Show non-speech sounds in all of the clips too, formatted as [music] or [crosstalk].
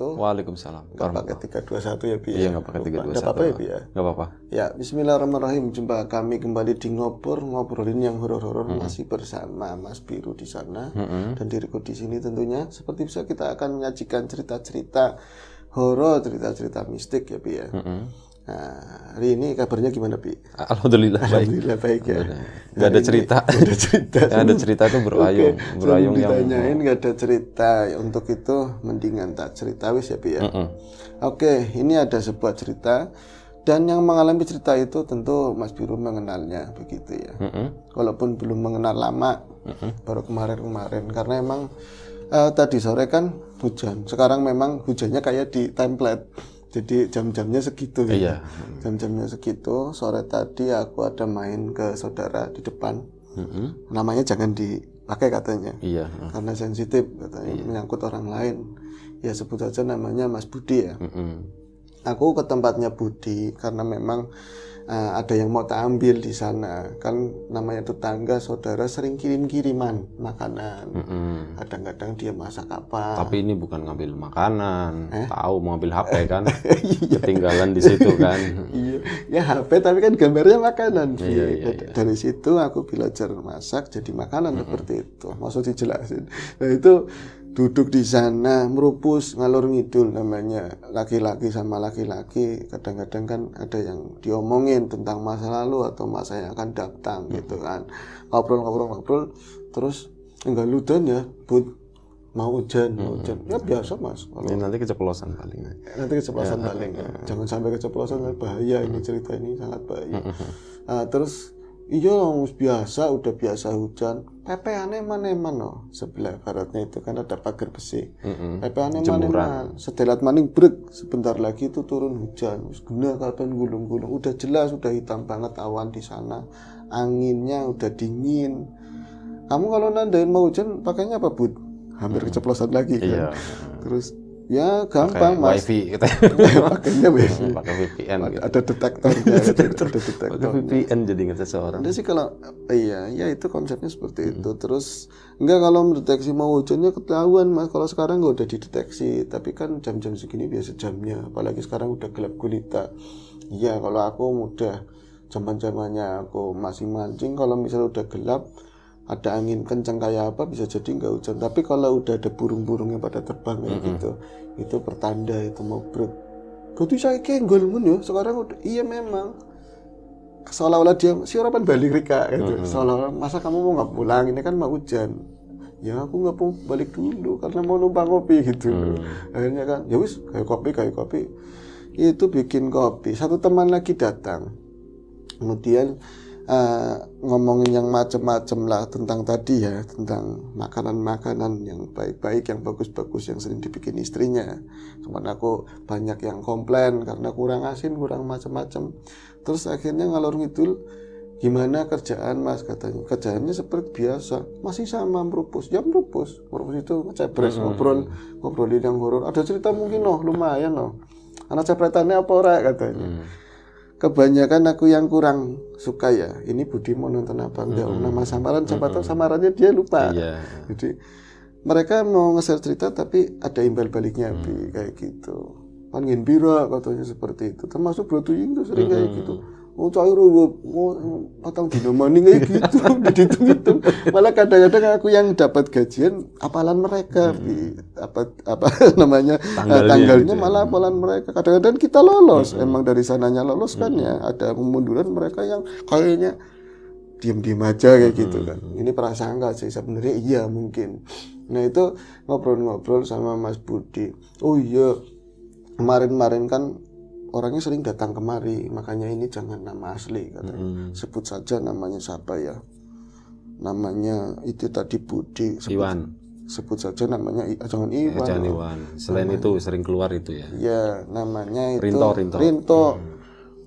wabarakatuh. Waalaikumsalam. Gak pakai 321 ya Bi. Iya gak pakai 321. Gak apa-apa ya Bi ya. Iya, gak ya, ya? apa-apa. Ya Bismillahirrahmanirrahim. Jumpa kami kembali di ngopor ngobrolin yang horor-horor mm -hmm. masih bersama Mas Biru di sana mm -hmm. dan diriku di sini tentunya. Seperti bisa kita akan menyajikan cerita-cerita horor, cerita-cerita mistik ya Bi ya. Mm -hmm Nah, hari ini kabarnya gimana Pi? Alhamdulillah, Alhamdulillah baik. baik ya. Gak nah, ada cerita. Gak ada cerita. gak ada cerita itu berayung, okay. berayung yang ditanyain oh. gak ada cerita. Untuk itu mendingan tak cerita wis ya Pi ya. Mm -mm. Oke, okay, ini ada sebuah cerita dan yang mengalami cerita itu tentu Mas Biru mengenalnya begitu ya. Mm -mm. Walaupun belum mengenal lama, mm -mm. baru kemarin-kemarin karena emang uh, tadi sore kan hujan. Sekarang memang hujannya kayak di template jadi jam-jamnya segitu gitu. Iya. Jam-jamnya segitu. Sore tadi aku ada main ke saudara di depan. Mm-hmm. Namanya jangan dipakai katanya. Iya. Karena sensitif katanya iya. menyangkut orang lain. Ya sebut saja namanya Mas Budi ya. Mm-hmm. Aku ke tempatnya Budi karena memang uh, ada yang mau tak ambil di sana kan namanya tetangga saudara sering kirim kiriman makanan kadang-kadang dia masak apa tapi ini bukan ngambil makanan eh? tahu mau ambil HP kan [laughs] iya. ketinggalan di situ kan [laughs] iya ya HP tapi kan gambarnya makanan iya, iya, iya. dari situ aku belajar masak jadi makanan seperti itu maksud dijelasin nah itu duduk di sana merupus ngalur ngidul namanya laki-laki sama laki-laki kadang-kadang kan ada yang diomongin tentang masa lalu atau masa yang akan datang gitu hmm. kan ngobrol-ngobrol-ngobrol terus enggak ludan ya but mau hujan mau hujan hmm. ya biasa mas kalau ya, nanti keceplosan paling nanti keceplosan ya, paling ya. Hmm. jangan sampai keceplosan bahaya ini cerita ini sangat bahaya nah, terus iya harus biasa udah biasa hujan tapi aneh mana mana oh, sebelah baratnya itu kan ada pagar besi tapi aneh mana setelat maning brek sebentar lagi itu turun hujan guna kalpen gulung-gulung udah jelas udah hitam banget awan di sana anginnya udah dingin kamu kalau nandain mau hujan pakainya apa bud hampir keceplosan lagi kan? Iya. terus Ya gampang pakai mas. WiFi kita. Gitu. [laughs] Pakainya WiFi. Pakai VPN. Gitu. Ada detektor. ada detektor. Pakai VPN jadi nggak seseorang. Jadi sih kalau iya, ya itu konsepnya seperti hmm. itu. Terus enggak kalau mendeteksi mau hujannya ketahuan mas. Kalau sekarang nggak udah dideteksi, tapi kan jam-jam segini biasa jamnya. Apalagi sekarang udah gelap gulita. Iya kalau aku mudah zaman zamannya aku masih mancing kalau misalnya udah gelap ada angin kencang kayak apa bisa jadi nggak hujan tapi kalau udah ada burung-burungnya pada terbang kayak mm -hmm. gitu itu pertanda itu mau break berarti saya kenggol ya sekarang udah iya memang seolah-olah dia si orang kan balik Rika gitu mm -hmm. seolah-olah masa kamu mau nggak pulang ini kan mau hujan ya aku nggak mau balik dulu karena mau numpang kopi gitu mm. akhirnya kan ya wis kayak kopi kayak kopi itu bikin kopi satu teman lagi datang kemudian uh, ngomongin yang macem-macem lah tentang tadi ya tentang makanan-makanan yang baik-baik yang bagus-bagus yang sering dibikin istrinya cuman aku banyak yang komplain karena kurang asin kurang macem-macem terus akhirnya ngalor ngidul gimana kerjaan mas katanya kerjaannya seperti biasa masih sama merupus ya merupus merupus itu cebres hmm ngobrol di yang horor ada cerita mungkin loh lumayan loh anak cepretannya apa ora katanya hmm kebanyakan aku yang kurang suka ya ini Budi mau nonton apa enggak mm -hmm. nama samaran siapa mm -hmm. tahu samarannya dia lupa yeah. jadi mereka mau ngeser cerita tapi ada imbal baliknya mm -hmm. kayak gitu kan biru katanya seperti itu termasuk Bro tuh sering mm -hmm. kayak gitu Oh, cahaya patang dino maning kayak gitu, [laughs] dihitung-hitung. Malah kadang-kadang aku yang dapat gajian apalan mereka, hmm. apa apa [laughs] namanya eh, tanggalnya, tanggalnya gitu ya. malah apalan mereka. Kadang-kadang kita lolos, hmm. emang dari sananya lolos kan hmm. kan ya. Ada kemunduran mereka yang kayaknya diam-diam aja kayak gitu hmm. gitu kan. Ini perasaan gak sih sebenarnya iya mungkin. Nah itu ngobrol-ngobrol sama Mas Budi. Oh iya kemarin-kemarin kan orangnya sering datang kemari makanya ini jangan nama asli katanya hmm. sebut saja namanya siapa ya namanya itu tadi Budi sebut, Iwan sebut saja namanya jangan eh, Iwan, Iwan. selain namanya, itu sering keluar itu ya ya namanya itu Rinto Rinto, Rinto. Hmm.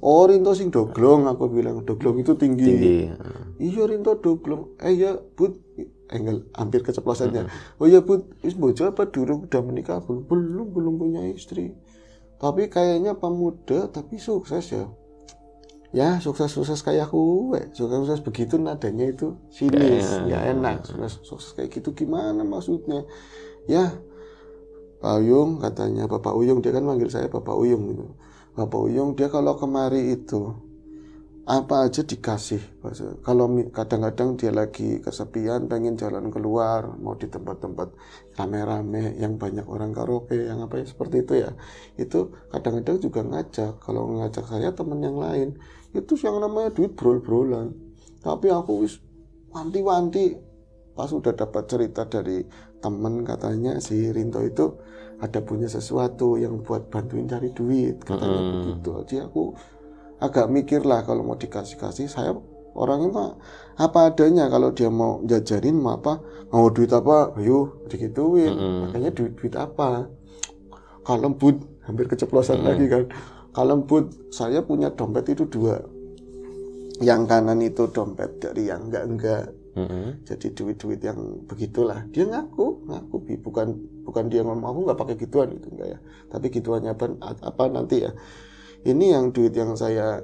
Oh Rinto sing doglong aku bilang doglong itu tinggi. Tinggi. Iya Rinto doglong. Eh ya Bud eh, Engel hampir keceplosannya. Oh ya Bud, wis bojo apa durung udah menikah belum? Belum belum punya istri tapi kayaknya pemuda tapi sukses ya ya sukses sukses kayak aku ya. sukses sukses begitu nadanya itu sinis ya, ya, enak sukses sukses kayak gitu gimana maksudnya ya Pak Uyung katanya Bapak Uyung dia kan manggil saya Bapak Uyung gitu Bapak Uyung dia kalau kemari itu apa aja dikasih kalau kadang-kadang dia lagi kesepian pengen jalan keluar mau di tempat-tempat rame-rame yang banyak orang karaoke yang apa ya seperti itu ya itu kadang-kadang juga ngajak kalau ngajak saya teman yang lain itu yang namanya duit brol-brolan tapi aku wis wanti-wanti pas udah dapat cerita dari temen katanya si Rinto itu ada punya sesuatu yang buat bantuin cari duit katanya hmm. begitu jadi aku agak mikir lah kalau mau dikasih-kasih saya orang itu apa adanya kalau dia mau jajarin mau apa mau duit apa ayo dikituin mm -hmm. makanya duit duit apa kalau bud hampir keceplosan mm -hmm. lagi kan kalau bud saya punya dompet itu dua yang kanan itu dompet dari yang enggak enggak mm -hmm. jadi duit duit yang begitulah dia ngaku ngaku bi bukan bukan dia ngomong aku nggak pakai gituan itu enggak ya tapi gituannya apa, apa nanti ya ini yang duit yang saya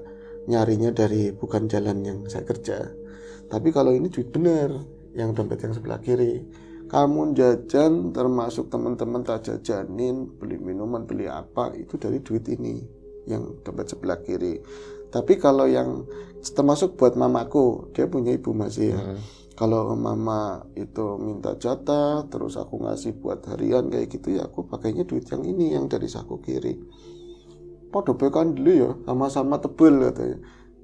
nyarinya dari bukan jalan yang saya kerja tapi kalau ini duit bener yang dompet yang sebelah kiri kamu jajan termasuk teman-teman tak jajanin beli minuman beli apa itu dari duit ini yang dompet sebelah kiri tapi kalau yang termasuk buat mamaku dia punya ibu masih ya hmm. kalau mama itu minta jatah terus aku ngasih buat harian kayak gitu ya aku pakainya duit yang ini yang dari saku kiri podo bekan dulu ya sama-sama tebel katanya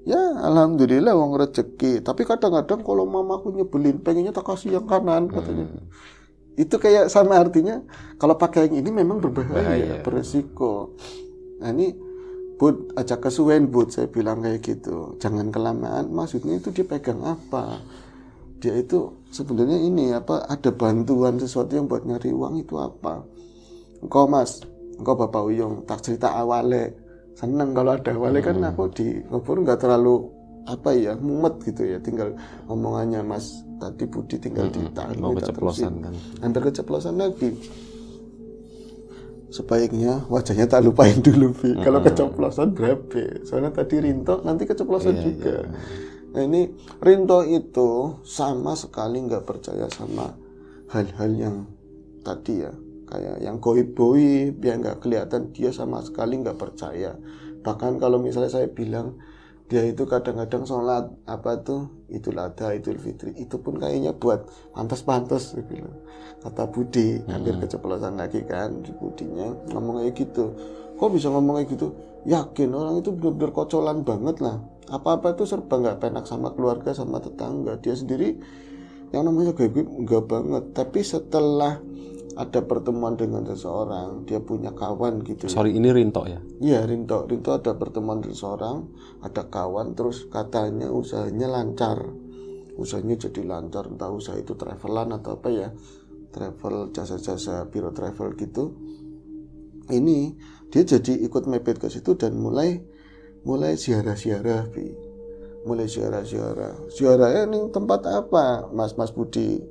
ya alhamdulillah uang rezeki tapi kadang-kadang kalau mamaku nyebelin pengennya tak kasih yang kanan hmm. katanya hmm. itu kayak sama artinya kalau pakai yang ini memang berbahaya Bahaya. beresiko nah ini Bud, ajak kesuwen Bud, saya bilang kayak gitu. Jangan kelamaan, maksudnya itu dia pegang apa? Dia itu sebenarnya ini apa ada bantuan sesuatu yang buat nyari uang itu apa? Engkau mas, engkau Bapak uyong tak cerita awale seneng kalau ada awale kan hmm. kan aku di ngobrol nggak terlalu apa ya mumet gitu ya tinggal omongannya Mas tadi Budi tinggal hmm. hmm. ditahan oh, mau keceplosan kan antar keceplosan lagi sebaiknya wajahnya tak lupain dulu Bi. Hmm. kalau keceplosan berapa soalnya tadi Rinto nanti keceplosan yeah, iya. juga yeah. nah ini Rinto itu sama sekali nggak percaya sama hal-hal yang tadi ya kayak yang goib goib biar nggak kelihatan dia sama sekali nggak percaya bahkan kalau misalnya saya bilang dia itu kadang-kadang sholat apa tuh idul adha idul fitri itu pun kayaknya buat pantas-pantas gitu kata Budi hmm. hampir keceplosan lagi kan di Budinya ngomong kayak gitu kok bisa ngomong kayak gitu yakin orang itu benar-benar kocolan banget lah apa-apa itu serba nggak penak sama keluarga sama tetangga dia sendiri yang namanya gaib-gaib nggak banget tapi setelah ada pertemuan dengan seseorang, dia punya kawan gitu. Ya. Sorry, ini Rinto ya? Iya, Rinto. Rinto ada pertemuan dengan seseorang, ada kawan, terus katanya usahanya lancar. Usahanya jadi lancar, entah usaha itu travelan atau apa ya. Travel, jasa-jasa, biro travel gitu. Ini, dia jadi ikut mepet ke situ dan mulai mulai siara-siara, Bi. Mulai siara-siara. Siaranya ini tempat apa, Mas Mas Budi?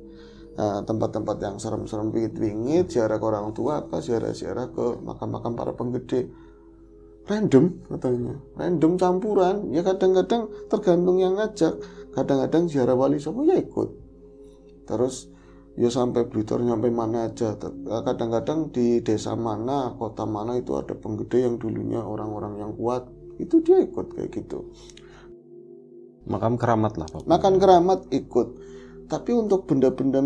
Nah, tempat-tempat yang serem-serem pingit-pingit ziarah ke orang tua apa ziarah-ziarah ke makam-makam para penggede random katanya random campuran ya kadang-kadang tergantung yang ngajak kadang-kadang ziarah wali semua ya ikut terus ya sampai Blitar nyampe mana aja eh, kadang-kadang di desa mana kota mana itu ada penggede yang dulunya orang-orang yang kuat itu dia ikut kayak gitu makam keramat lah Pak. makan keramat ikut tapi untuk benda-benda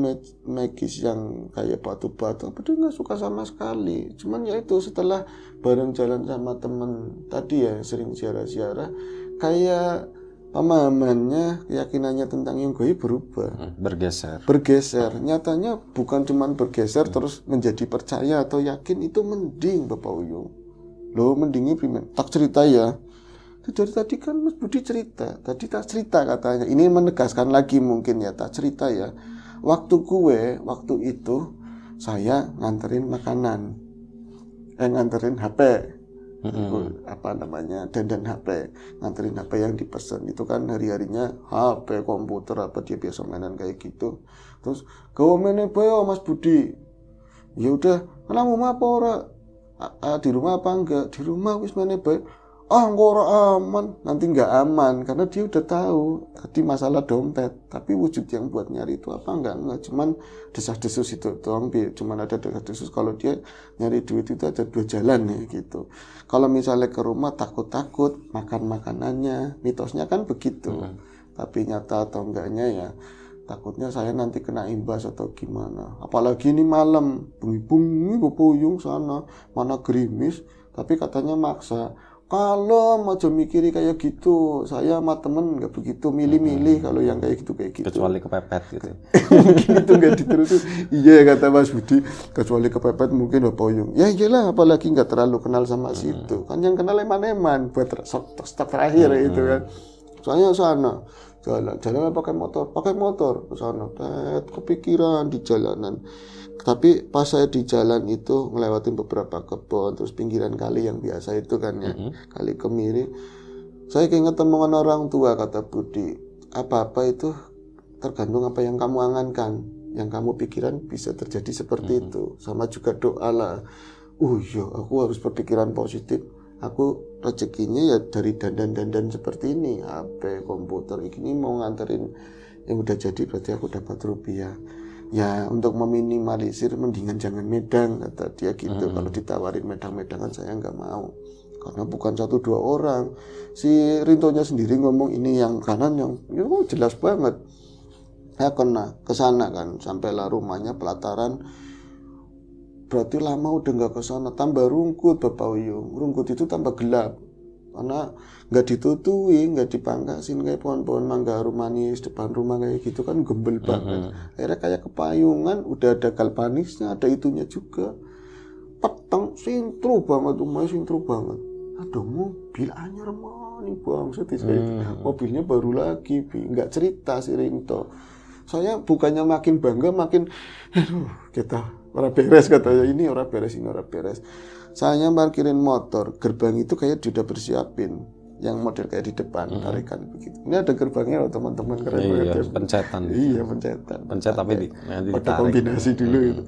magis yang kayak batu-batu apa dia nggak suka sama sekali cuman ya itu setelah bareng jalan sama temen tadi ya sering ziarah-ziarah kayak pemahamannya keyakinannya tentang yang gue berubah hmm, bergeser bergeser nyatanya bukan cuman bergeser hmm. terus menjadi percaya atau yakin itu mending Bapak Uyung lo mendingnya primen tak cerita ya dari tadi kan Mas Budi cerita, tadi tak cerita katanya. Ini menegaskan lagi mungkin ya, tak cerita ya. Waktu gue waktu itu saya nganterin makanan. Eh nganterin HP. hmm apa namanya dandan HP nganterin HP yang dipesan itu kan hari harinya HP komputer apa dia biasa mainan kayak gitu terus kau mainnya boyo Mas Budi ya udah kenapa mau apa ora di rumah apa enggak di rumah wis mainin boyo oh ah, ngoro aman nanti nggak aman karena dia udah tahu tadi masalah dompet tapi wujud yang buat nyari itu apa nggak nggak cuman desas-desus itu doang cuman ada desas-desus kalau dia nyari duit itu ada dua jalan ya gitu kalau misalnya ke rumah takut-takut makan makanannya mitosnya kan begitu hmm. tapi nyata atau enggaknya ya takutnya saya nanti kena imbas atau gimana apalagi ini malam bengi-bengi puyung sana mana gerimis tapi katanya maksa kalau mau mikiri kayak gitu, saya sama temen nggak begitu milih-milih hmm. kalau yang kayak gitu kayak gitu. Kecuali kepepet gitu. [laughs] mungkin itu nggak diterusin. iya kata Mas Budi, kecuali kepepet mungkin udah poyung. Ya iyalah, apalagi nggak terlalu kenal sama hmm. situ. Kan yang kenal eman-eman buat stok terakhir hmm. itu kan. Soalnya sana jalan, jalan pakai motor, pakai motor ke sana. Tet, kepikiran di jalanan tapi pas saya di jalan itu ngelewatin beberapa kebun terus pinggiran kali yang biasa itu kan ya mm-hmm. kali kemiri saya keinget temuan orang tua kata Budi apa apa itu tergantung apa yang kamu angankan yang kamu pikiran bisa terjadi seperti mm-hmm. itu sama juga doa lah uh yo, iya, aku harus berpikiran positif aku rezekinya ya dari dandan-dandan seperti ini HP komputer ini mau nganterin yang udah jadi berarti aku dapat rupiah ya untuk meminimalisir mendingan jangan Medan kata dia gitu. -hmm. Kalau ditawarin medan medangan saya nggak mau karena bukan satu dua orang si Rintonya sendiri ngomong ini yang kanan yang ya oh, jelas banget saya kena ke sana kan sampailah rumahnya pelataran berarti lama udah nggak ke sana tambah rungkut Bapak Uyung rungkut itu tambah gelap karena nggak ditutui nggak dipangkasin kayak pohon-pohon mangga manis depan rumah kayak gitu kan gembel banget uh-huh. akhirnya kayak kepayungan udah ada galvanisnya ada itunya juga peteng sintru banget rumah sintru banget ada mobil anyar mani buang uh-huh. Hmm. mobilnya baru lagi nggak cerita si Rinto soalnya bukannya makin bangga makin aduh kita orang beres katanya ini orang beres ini orang beres saya parkirin motor gerbang itu kayak sudah bersiapin yang model kayak di depan hmm. tarikan begitu ini ada gerbangnya loh teman-teman keren iya, banget ya. pencetan iya pencetan pencet tapi di, nanti pada kombinasi dulu hmm. itu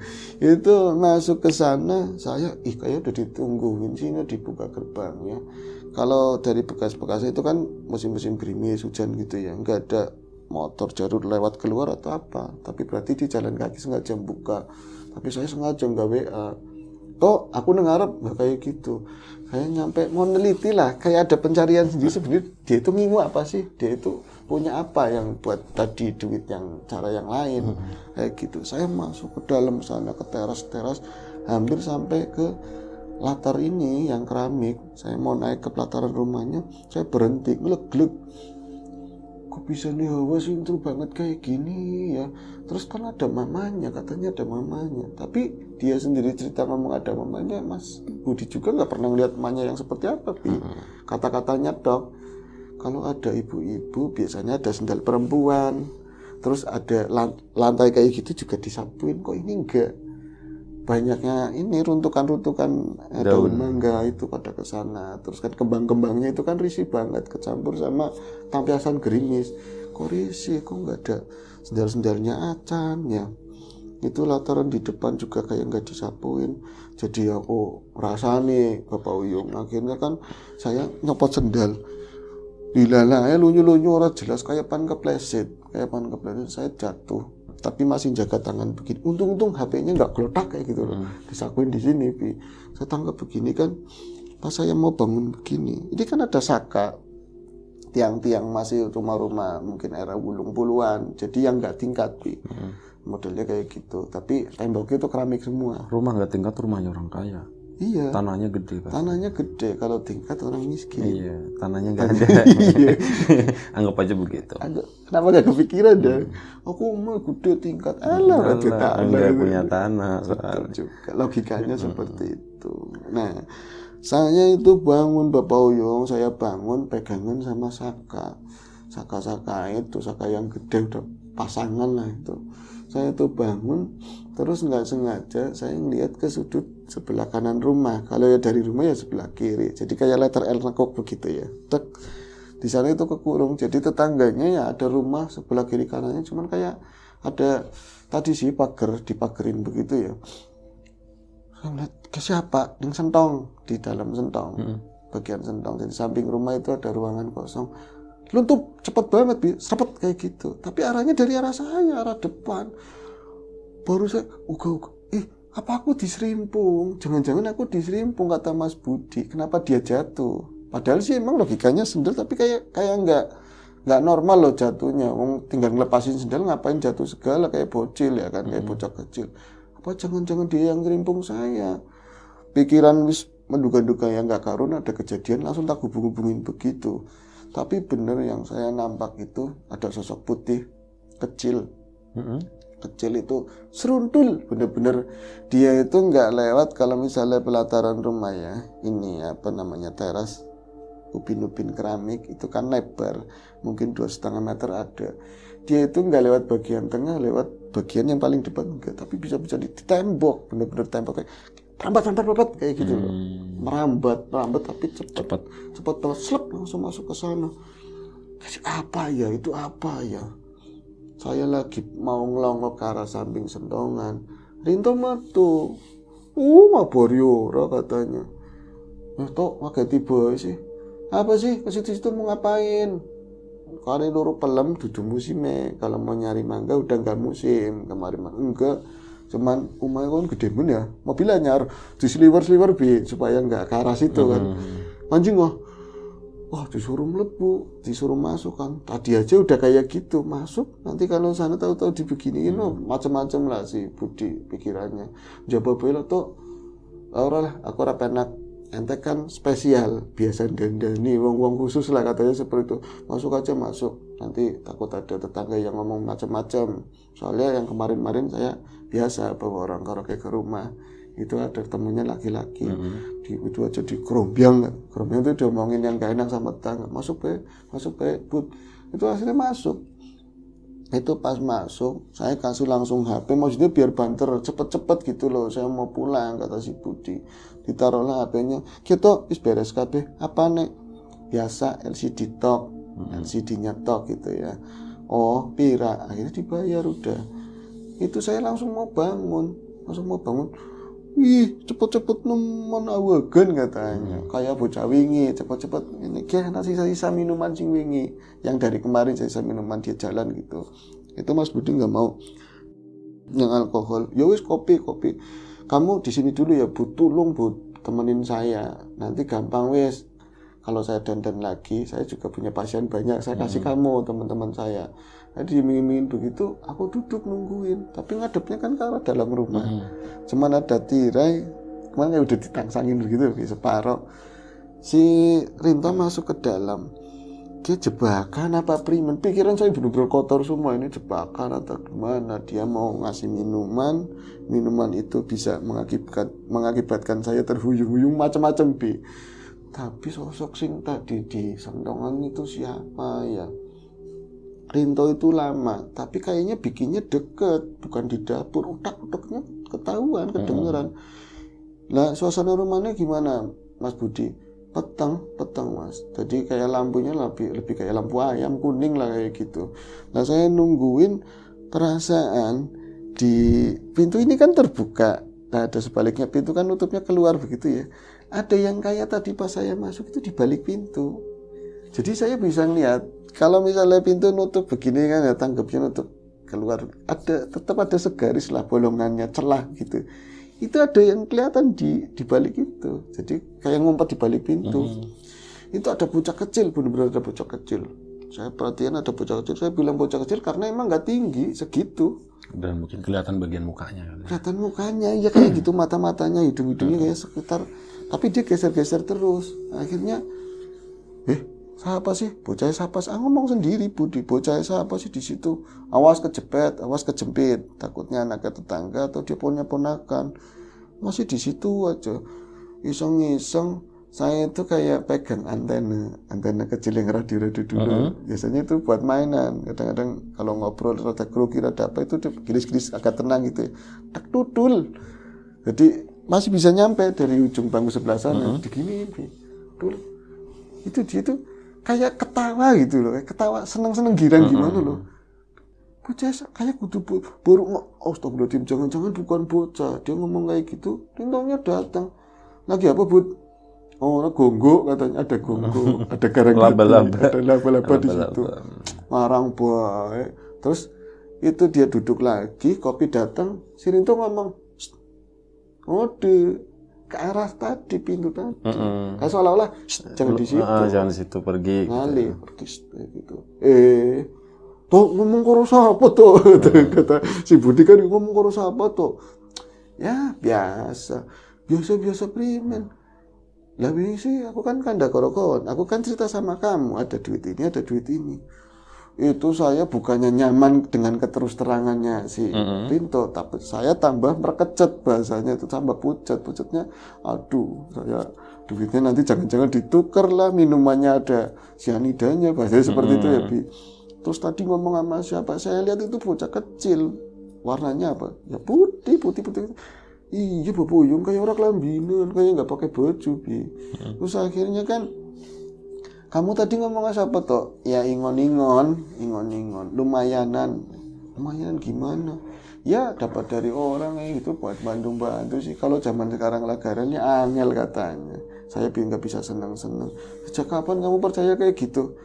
itu masuk ke sana saya ih kayak udah ditungguin sini dibuka gerbangnya kalau dari bekas-bekas itu kan musim-musim gerimis hujan gitu ya nggak ada motor jarur lewat keluar atau apa tapi berarti di jalan kaki sengaja buka tapi saya sengaja nggak WA to aku nengarap nggak kayak gitu saya nyampe mau neliti lah kayak ada pencarian sendiri sebenarnya dia itu ngingu apa sih dia itu punya apa yang buat tadi duit yang cara yang lain hmm. kayak gitu saya masuk ke dalam sana ke teras-teras hampir sampai ke latar ini yang keramik saya mau naik ke pelataran rumahnya saya berhenti ngelegleg kok bisa nih hawa sih banget kayak gini ya terus kan ada mamanya katanya ada mamanya tapi dia sendiri cerita ngomong ada mamanya mas Budi juga nggak pernah ngeliat mamanya yang seperti apa bi hmm. kata-katanya dok, kalau ada ibu-ibu biasanya ada sendal perempuan terus ada lantai kayak gitu juga disapuin kok ini enggak banyaknya ini runtukan-runtukan eh, daun mangga itu pada kesana. terus kan kembang-kembangnya itu kan risih banget kecampur sama tampiasan gerimis kok risih kok nggak ada sendal-sendalnya acan ya itu lataran di depan juga kayak nggak disapuin jadi aku merasa nih bapak Uyung akhirnya kan saya nyopot sendal dilala ya lunyu-lunyu orang jelas kayak pan kepleset kayak pan kepleset saya jatuh tapi masih jaga tangan begini untung-untung HP-nya nggak kelotak kayak gitu loh hmm. disakuin di sini Pi. saya tangkap begini kan pas saya mau bangun begini ini kan ada saka tiang-tiang masih rumah-rumah mungkin era bulung puluhan jadi yang nggak tingkat bi hmm. modelnya kayak gitu tapi temboknya itu keramik semua rumah nggak tingkat rumahnya orang kaya Iya. Tanahnya gede pasti. Tanahnya gede kalau tingkat orang miskin. Iya, tanahnya nggak ada. [laughs] iya. [laughs] Anggap aja begitu. Anggap, kenapa nggak kepikiran ya? hmm. Aku mau gede tingkat. Alah, Alah tanah. punya tanah. soalnya. juga. Logikanya hmm. seperti itu. Nah, saya itu bangun Bapak Uyung saya bangun pegangan sama Saka Saka-saka itu Saka yang gede udah pasangan lah itu saya itu bangun terus nggak sengaja saya ngeliat ke sudut sebelah kanan rumah kalau ya dari rumah ya sebelah kiri jadi kayak letter L nekok begitu ya Tek. di sana itu kekurung jadi tetangganya ya ada rumah sebelah kiri kanannya cuman kayak ada tadi sih pagar dipagerin begitu ya ngeliat ke siapa di sentong di dalam sentong hmm. bagian sentong jadi samping rumah itu ada ruangan kosong lu tuh cepet banget bi serpet kayak gitu tapi arahnya dari arah saya arah depan baru saya uga uga ih apa aku diserimpung jangan-jangan aku diserimpung kata Mas Budi kenapa dia jatuh padahal sih emang logikanya sendal tapi kayak kayak nggak nggak normal loh jatuhnya Wong tinggal ngelepasin sendal ngapain jatuh segala kayak bocil ya kan kayak bocah kecil apa jangan-jangan dia yang ngerimpung saya pikiran wis menduga-duga yang gak karun ada kejadian langsung tak hubung-hubungin begitu tapi bener yang saya nampak itu ada sosok putih kecil mm-hmm. kecil itu seruntul bener-bener dia itu nggak lewat kalau misalnya pelataran rumah ya ini apa namanya teras ubin-ubin keramik itu kan lebar mungkin dua setengah meter ada dia itu nggak lewat bagian tengah lewat bagian yang paling depan enggak tapi bisa-bisa di tembok benar-benar tembok kayak rambat rambat rambat kayak gitu hmm. loh merambat merambat tapi cepat cepat cepat banget slep langsung masuk ke sana kasih apa ya itu apa ya saya lagi mau ngelongok ke arah samping sendongan Rinto metu uh mabur borio katanya Nah, eh, toh, agak tiba sih apa sih ke situ situ mau ngapain kali luruh pelem musim eh kalau mau nyari mangga udah nggak musim kemarin mah enggak cuman umai kan gede pun ya mobil di sliver sliver bi supaya nggak ke itu kan mancing hmm. kok wah disuruh melebu disuruh masuk kan tadi aja udah kayak gitu masuk nanti kalau sana tahu-tahu dibeginiin hmm. Oh, macam-macam lah si Budi pikirannya jawab bela tuh ora lah aku rapenak ente kan spesial biasa dandani wong wong khusus lah katanya seperti itu masuk aja masuk nanti takut ada tetangga yang ngomong macam-macam soalnya yang kemarin marin saya biasa bawa orang karaoke ke rumah itu ada temunya laki-laki mm -hmm. di itu aja di kerumbiang kerumbiang itu diomongin yang gak enak sama tetangga masuk be masuk be but itu hasilnya masuk itu pas masuk saya kasih langsung HP maksudnya biar banter cepet-cepet gitu loh saya mau pulang kata si Budi ditaruhlah HP-nya kita gitu, is beres KB apa nek biasa LCD tok, hmm. LCD-nya tok gitu ya oh pira akhirnya dibayar udah itu saya langsung mau bangun langsung mau bangun Wih cepet-cepet nemen awagen katanya. Hmm. Kayak bocah wingi, cepet-cepet ini kayak nasi sisa-sisa minuman sing wingi yang dari kemarin sisa minuman dia jalan gitu. Itu Mas Budi nggak mau yang alkohol. Ya wis kopi, kopi. Kamu di sini dulu ya, butuh tolong Bu, temenin saya. Nanti gampang wis. Kalau saya dandan lagi, saya juga punya pasien banyak. Saya kasih hmm. kamu, teman-teman saya jadi nah, imingin begitu aku duduk nungguin tapi ngadepnya kan ke arah dalam rumah -hmm. cuman ada tirai kemarin udah ditangsangin begitu separuh si Rinta masuk ke dalam dia jebakan apa primen pikiran saya benar-benar kotor semua ini jebakan atau gimana dia mau ngasih minuman minuman itu bisa mengakibatkan mengakibatkan saya terhuyung-huyung macam-macam bi tapi sosok sing tadi di sendongan itu siapa ya Rinto itu lama, tapi kayaknya bikinnya deket, bukan di dapur. Utak-utaknya ketahuan, kedengeran. Nah, suasana rumahnya gimana, Mas Budi? Petang, petang mas. Jadi kayak lampunya lebih lebih kayak lampu ayam kuning lah kayak gitu. Nah saya nungguin perasaan di pintu ini kan terbuka. Nah ada sebaliknya pintu kan nutupnya keluar begitu ya. Ada yang kayak tadi pas saya masuk itu di balik pintu. Jadi saya bisa lihat kalau misalnya pintu nutup begini kan ya tanggapnya nutup keluar ada tetap ada segaris lah bolongannya celah gitu itu ada yang kelihatan di di balik itu jadi kayak ngumpet di balik pintu hmm itu ada bocah kecil benar-benar ada bocah kecil saya perhatian ada bocah kecil saya bilang bocah kecil karena emang nggak tinggi segitu dan mungkin kelihatan bagian mukanya kan? kelihatan mukanya ya kayak gitu mata matanya hidung hidungnya kayak sekitar tapi dia geser geser terus akhirnya eh siapa sih bocah siapa sih ah, ngomong sendiri Budi bocah siapa sih di situ awas kejepet awas kejempit takutnya anaknya tetangga atau dia punya ponakan masih di situ aja iseng-iseng saya itu kayak pegang antena antena kecil yang radio-radio dulu uh -huh. biasanya itu buat mainan kadang-kadang kalau ngobrol rada grogi rada apa itu gilis-gilis agak tenang gitu ya tak tutul jadi masih bisa nyampe dari ujung bangku sebelah sana uh -huh. digini itu dia tuh kayak ketawa gitu loh, kayak ketawa seneng-seneng girang mm-hmm. gimana loh. Bocah kayak kudu baru nggak, oh stop tim jangan-jangan bukan bocah, dia ngomong kayak gitu, lintongnya datang. Lagi apa bud? Oh, ada gonggo katanya, ada gonggo, [laughs] ada karang laba-laba, ada laba-laba di situ. Marang baik. Terus itu dia duduk lagi, kopi datang, si Rinto ngomong, oh di ke arah tadi pintu tadi. Mm -hmm. Kayak seolah-olah jangan di situ. Ah, jangan di situ pergi. Ngali gitu. Ya. pergi gitu. Eh tuh ngomong karo apa tuh mm. kata si Budi kan ngomong karo apa tuh ya biasa biasa biasa primen lah ini sih aku kan kanda korokon aku kan cerita sama kamu ada duit ini ada duit ini itu saya bukannya nyaman dengan keterus terangannya si mm -hmm. Pinto, tapi saya tambah merkecet bahasanya itu tambah pucat pucatnya, aduh saya duitnya nanti jangan-jangan ditukar lah minumannya ada sianidanya bahasanya seperti mm -hmm. itu ya bi. Terus tadi ngomong sama siapa? Saya lihat itu bocah kecil, warnanya apa? Ya putih putih putih. Iya bapak Uyung kayak orang lambinan, kayak nggak pakai baju bi. Terus akhirnya kan kamu tadi ngomong apa toh ya ingon-ingon ingon-ingon lumayanan lumayan gimana ya dapat dari orang itu itu buat Bandung bantu sih kalau zaman sekarang lagarannya angel katanya saya biar nggak bisa senang-senang sejak kapan kamu percaya kayak gitu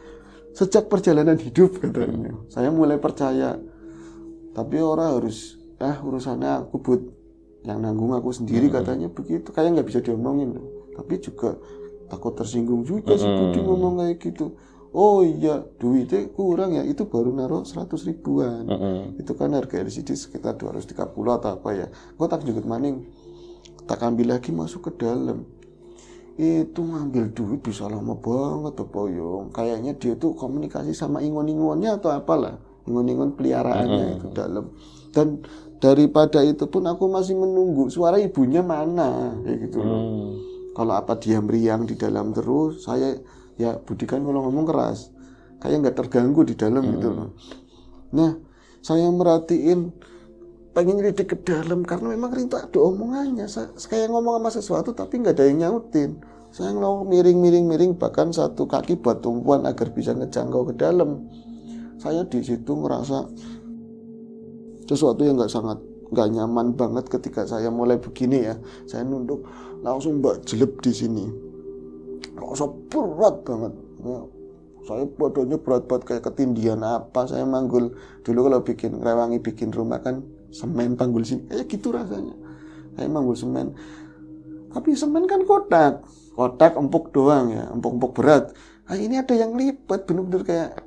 sejak perjalanan hidup katanya saya mulai percaya tapi orang harus eh ah, urusannya aku but yang nanggung aku sendiri hmm. katanya begitu kayak nggak bisa diomongin tapi juga takut tersinggung juga si Budi ngomong kayak gitu oh iya duitnya kurang ya itu baru naruh 100 ribuan hmm. itu kan harga LCD sekitar 230 atau apa ya gue tak juga maning tak ambil lagi masuk ke dalam itu ngambil duit bisa lama banget tuh Boyong kayaknya dia tuh komunikasi sama ingon-ingonnya atau apalah ingon-ingon peliharaannya mm -hmm. itu dalam dan daripada itu pun aku masih menunggu suara ibunya mana kayak gitu loh hmm kalau apa dia meriang di dalam terus saya ya budikan kalau ngomong keras kayak nggak terganggu di dalam gitu hmm. gitu loh nah saya merhatiin pengen ngelidik ke dalam karena memang Rinto ada omongannya saya kayak ngomong sama sesuatu tapi nggak ada yang nyautin saya ngomong miring-miring-miring bahkan satu kaki buat tumpuan agar bisa ngejangkau ke dalam saya di situ merasa sesuatu yang nggak sangat nggak nyaman banget ketika saya mulai begini ya saya nunduk langsung mbak jelep di sini rasa berat banget ya, saya bodohnya berat banget kayak ketindian apa saya manggul dulu kalau bikin rewangi bikin rumah kan semen panggul sini kayak eh, gitu rasanya saya manggul semen tapi semen kan kotak kotak empuk doang ya empuk-empuk berat nah, ini ada yang lipat bener-bener kayak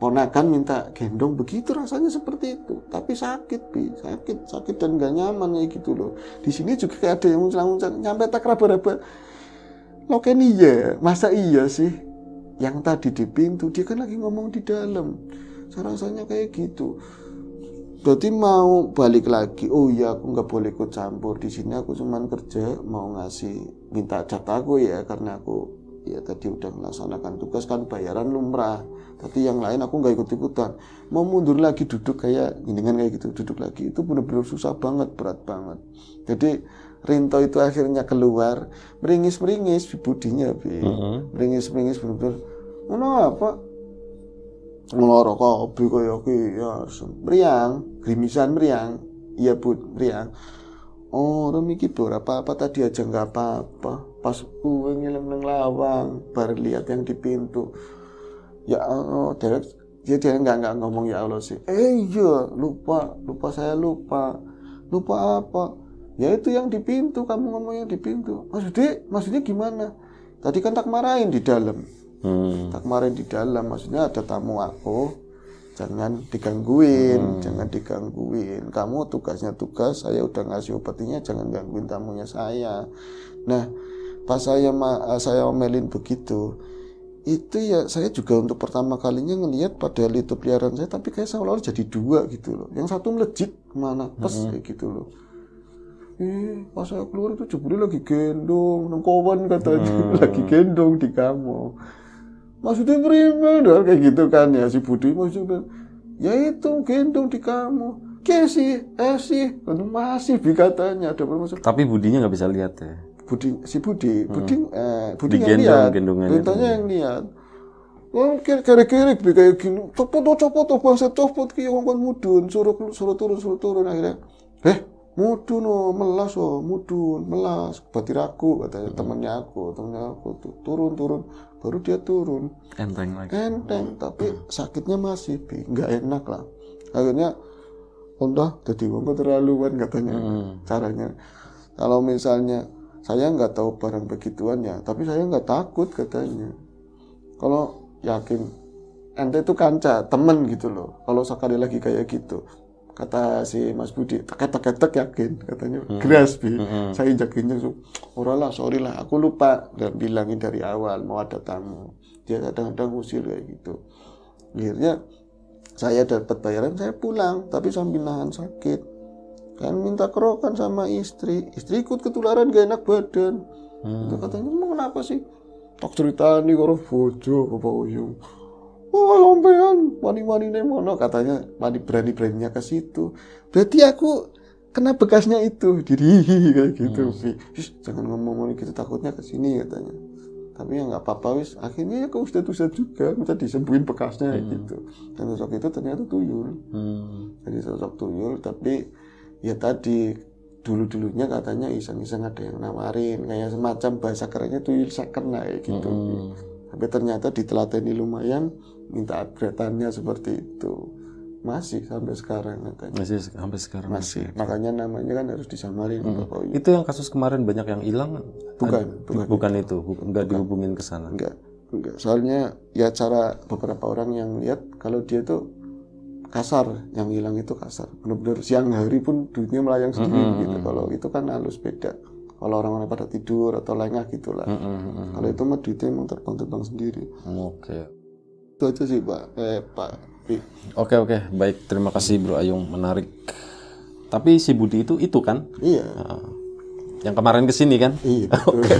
ponakan minta gendong begitu rasanya seperti itu tapi sakit bi sakit sakit dan gak nyaman kayak gitu loh di sini juga kayak ada yang muncul-muncul nyampe tak raba-raba lo kan iya masa iya sih yang tadi di pintu dia kan lagi ngomong di dalam saya rasanya kayak gitu berarti mau balik lagi oh iya aku nggak boleh ikut campur di sini aku cuman kerja mau ngasih minta cat aku ya karena aku dia ya, tadi udah melaksanakan tugas kan bayaran lumrah tapi yang lain aku nggak ikut ikutan mau mundur lagi duduk kayak ini kan kayak gitu duduk lagi itu benar-benar susah banget berat banget jadi Rinto itu akhirnya keluar meringis meringis di budinya bi uh-huh. meringis meringis bener-bener mana apa ngeloro kopi kaya ya meriang grimisan meriang iya bud meriang oh remi gitu apa apa tadi aja nggak apa-apa pas gue ngilang neng lawang baru lihat yang di pintu ya Allah eh, derek dia ya dia nggak nggak ngomong ya Allah sih eh iya lupa lupa saya lupa lupa apa ya itu yang di pintu kamu ngomong yang di pintu maksudnya maksudnya gimana tadi kan tak marahin di dalam hmm. tak marahin di dalam maksudnya ada tamu aku jangan digangguin hmm. jangan digangguin kamu tugasnya tugas saya udah ngasih obatnya jangan gangguin tamunya saya nah pas saya eh, saya omelin begitu itu ya saya juga untuk pertama kalinya ngelihat pada itu peliharaan saya tapi kayak seolah-olah jadi dua gitu loh yang satu melejit kemana pas mm -hmm. kayak gitu loh eh pas saya keluar itu jebule lagi gendong nengkowan kata -hmm. [laughs] lagi gendong di kamu maksudnya prima dong kayak gitu kan ya si Budi maksudnya ya itu gendong di kamu kesi eh sih masih bi katanya ada maksud tapi Budinya nggak bisa lihat ya Budi si Budi, hmm. Budi eh, Budi yang lihat, beritanya yang lihat. Mungkin kiri-kiri kayak gini, copot tuh oh, copot tuh oh, bangsa copot kiri wong mudun, suruh suruh turun suruh turun akhirnya. Eh, mudun oh, melas oh, mudun, melas. Batir aku, kata hmm. temennya aku, temannya aku tuh turun turun, baru dia turun. Enteng lagi. Enteng, hmm. tapi sakitnya masih bi, nggak enak lah. Akhirnya, udah jadi wong terlaluan katanya, hmm. caranya. Kalau misalnya saya nggak tahu barang begituannya tapi saya nggak takut katanya kalau yakin ente itu kanca temen gitu loh kalau sekali lagi kayak gitu kata si Mas Budi teket teket yakin katanya hmm. geras bi ya. hmm. saya injakin Orang lah sorry lah aku lupa dan bilangin dari awal mau ada tamu dia kadang-kadang usil kayak gitu akhirnya saya dapat bayaran saya pulang tapi sambil nahan sakit kan minta kerokan sama istri istri ikut ketularan gak enak badan hmm. katanya mau kenapa sih tak cerita nih kalau bojo bapak uyung oh lompean mani-mani nih mono katanya mani berani-beraninya ke situ berarti aku kena bekasnya itu [laughs] diri, kayak gitu hmm. jangan ngomong-ngomong gitu takutnya ke sini katanya tapi ya nggak apa-apa wis akhirnya ya ke ustadz juga minta disembuhin bekasnya hmm. gitu dan sosok itu ternyata tuyul hmm. jadi sosok tuyul tapi ya tadi dulu-dulunya katanya iseng-iseng ada yang nawarin kayak semacam bahasa kerennya tuh ilsaken kena gitu hmm. tapi ternyata ditelateni lumayan minta upgradeannya seperti itu masih sampai sekarang katanya masih sampai sekarang masih makanya namanya kan harus disamarin hmm. Bapak itu yang kasus kemarin banyak yang hilang bukan bukan, bukan itu, itu. nggak dihubungin ke sana enggak enggak soalnya ya cara beberapa orang yang lihat kalau dia tuh kasar yang hilang itu kasar benar-benar siang hari pun duitnya melayang sendiri mm -hmm. gitu kalau itu kan halus beda kalau orang-orang pada tidur atau lengah gitulah mm -hmm. kalau itu mah duitnya emang terbang-terbang sendiri oke okay. itu aja sih pak eh pak oke oke okay. baik terima kasih bro Ayung menarik tapi si Budi itu itu kan iya uh, yang kemarin kesini kan? Iya. [laughs] Oke.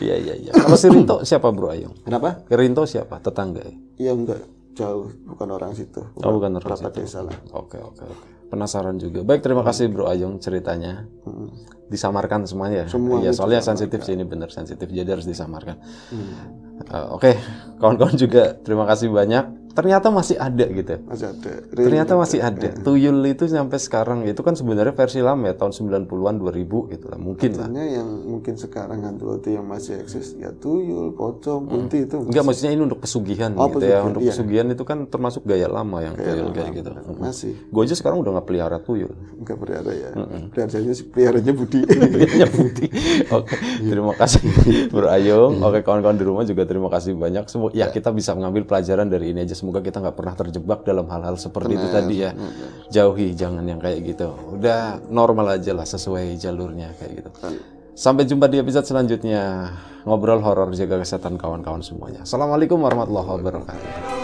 Iya iya iya. Kalau si Rinto siapa Bro Ayung? Kenapa? Rinto siapa? Tetangga ya? Iya enggak jauh bukan orang situ bukan, oh bukan orang situ desa lah oke oke oke penasaran juga baik terima kasih bro Ayung ceritanya hmm. disamarkan semuanya ya? Semua ya soalnya sensitif sih ini bener sensitif jadi harus disamarkan hmm. uh, oke okay. kawan-kawan juga terima kasih banyak ternyata masih ada gitu. Masih ada. Real ternyata masih ada. Ya. Tuyul itu sampai sekarang itu kan sebenarnya versi lama ya tahun 90-an 2000 gitu lah mungkin lah. yang mungkin sekarang hantu-hantu yang masih eksis ya tuyul, pocong, hmm. kunti hmm. itu. Masih... Enggak maksudnya ini untuk pesugihan oh, gitu ya, pesugihan, ya. Untuk iya. pesugihan itu kan termasuk gaya lama yang gaya tuyul kayak gitu. Masih. Hmm. Gue aja sekarang udah nggak pelihara tuyul. Nggak pelihara ya. Mm Pelihara Peliharanya peliharanya Budi. [laughs] peliharanya Budi. Oke, iya. terima kasih Bro Ayung. Iya. Oke, kawan-kawan di rumah juga terima kasih banyak. Semua ya, ya kita bisa mengambil pelajaran dari ini aja semua semoga kita nggak pernah terjebak dalam hal-hal seperti itu tadi ya. Jauhi jangan yang kayak gitu. Udah normal aja lah sesuai jalurnya kayak gitu. Sampai jumpa di episode selanjutnya. Ngobrol horor jaga kesehatan kawan-kawan semuanya. Assalamualaikum warahmatullahi wabarakatuh.